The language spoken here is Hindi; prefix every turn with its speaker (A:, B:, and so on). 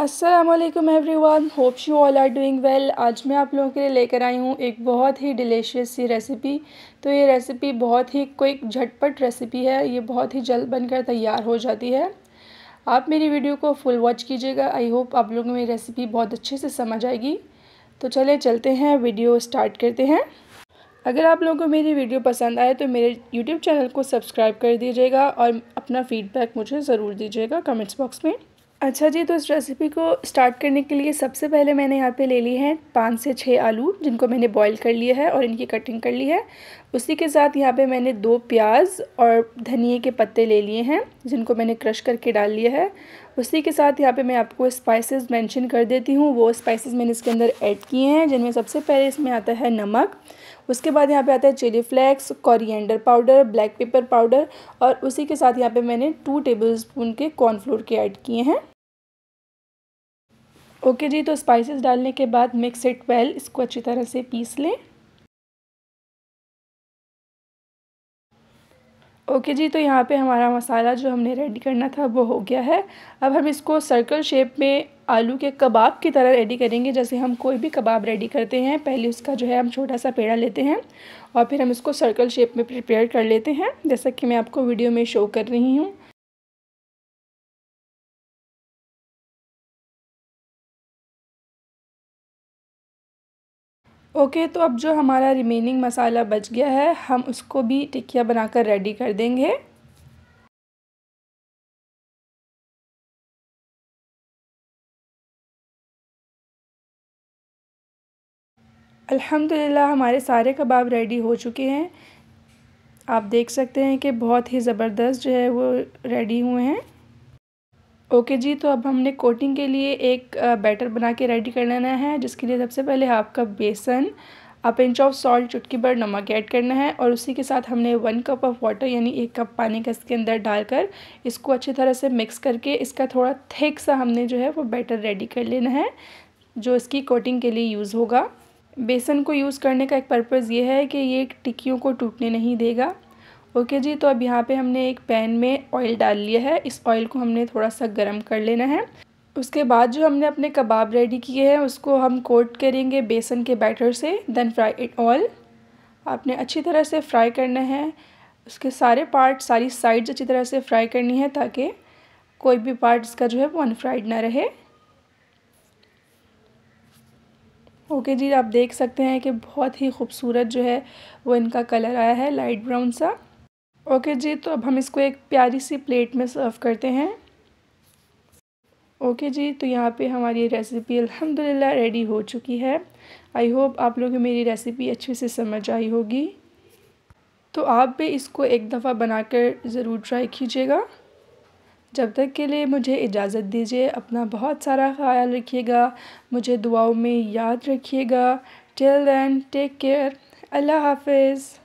A: Aslam everyone hopes you all are doing well आज मैं आप लोगों के लिए लेकर आई हूँ एक बहुत ही डिलीशियस सी रेसिपी तो ये रेसिपी बहुत ही क्विक झटपट रेसिपी है ये बहुत ही जल्द बनकर तैयार हो जाती है आप मेरी वीडियो को फुल वॉच कीजिएगा आई होप आप लोगों को मेरी रेसिपी बहुत अच्छे से समझ आएगी तो चले चलते हैं वीडियो स्टार्ट करते हैं अगर आप लोगों को मेरी वीडियो पसंद आए तो मेरे यूट्यूब चैनल को सब्सक्राइब कर दीजिएगा और अपना फीडबैक मुझे ज़रूर दीजिएगा कमेंट्स बॉक्स में अच्छा जी तो इस रेसिपी को स्टार्ट करने के लिए सबसे पहले मैंने यहाँ पे ले ली है पाँच से छः आलू जिनको मैंने बॉईल कर लिया है और इनकी कटिंग कर ली है उसी के साथ यहाँ पे मैंने दो प्याज और धनिए के पत्ते ले लिए हैं जिनको मैंने क्रश करके डाल लिया है उसी के साथ यहाँ पे मैं आपको स्पाइसेस मेंशन कर देती हूँ वो स्पाइसेस मैंने इसके अंदर ऐड किए हैं जिनमें सबसे पहले इसमें आता है नमक उसके बाद यहाँ पे आता है chilli flakes coriander powder black pepper powder और उसी के साथ यहाँ पे मैंने टू टेबल स्पून के कॉर्नफ्लोर के ऐड किए हैं ओके जी तो स्पाइसेस डालने के बाद मिक्स इट वेल इसको अच्छी तरह से पीस
B: लें ओके जी
A: तो यहाँ पे हमारा मसाला जो हमने रेडी करना था वो हो गया है अब हम इसको सर्कल शेप में आलू के कबाब की तरह रेडी करेंगे जैसे हम कोई भी कबाब रेडी करते हैं पहले उसका जो है हम छोटा सा पेड़ा लेते हैं और फिर हम इसको सर्कल शेप में प्रिपेयर कर लेते हैं जैसा कि मैं आपको
B: वीडियो में शो कर रही हूँ ओके तो अब जो हमारा रिमेनिंग मसाला बच गया है हम उसको भी टिकिया बनाकर रेडी कर देंगे अल्हम्दुलिल्लाह
A: हमारे सारे कबाब रेडी हो चुके हैं आप देख सकते हैं कि बहुत ही ज़बरदस्त जो है वो रेडी हुए हैं ओके जी तो अब हमने कोटिंग के लिए एक बैटर बना के रेडी कर लेना है जिसके लिए सबसे पहले हाफ कप बेसन अ पिंच ऑफ सॉल्ट चुटकी भर नमक ऐड करना है और उसी के साथ हमने वन कप ऑफ वाटर यानी एक कप पानी का इसके अंदर डालकर इसको अच्छी तरह से मिक्स करके इसका थोड़ा थिक सा हमने जो है वो बैटर रेडी कर लेना है जो इसकी कोटिंग के लिए यूज़ होगा बेसन को यूज़ करने का एक पर्पज़ ये है कि ये टिक्कियों को टूटने नहीं देगा ओके जी तो अब यहाँ पे हमने एक पैन में ऑयल डाल लिया है इस ऑयल को हमने थोड़ा सा गर्म कर लेना है उसके बाद जो हमने अपने कबाब रेडी किए हैं उसको हम कोट करेंगे बेसन के बैटर से देन फ्राई इट ऑल आपने अच्छी तरह से फ्राई करना है उसके सारे पार्ट सारी साइड्स अच्छी तरह से फ्राई करनी है ताकि कोई भी पार्ट इसका जो है वो अनफ्राइड ना रहे ओके जी आप देख सकते हैं कि बहुत ही खूबसूरत जो है वो इनका कलर आया है लाइट ब्राउन सा ओके जी तो अब हम इसको एक प्यारी सी प्लेट में सर्व करते हैं ओके जी तो यहाँ पे हमारी रेसिपी अल्हम्दुलिल्लाह रेडी हो चुकी है आई होप आप लोगों मेरी रेसिपी अच्छे से समझ आई होगी तो आप भी इसको एक दफ़ा बनाकर ज़रूर ट्राई कीजिएगा जब तक के लिए मुझे इजाज़त दीजिए अपना बहुत सारा ख्याल रखिएगा मुझे दुआओं में याद रखिएगा till then take
B: care Allah हाफिज़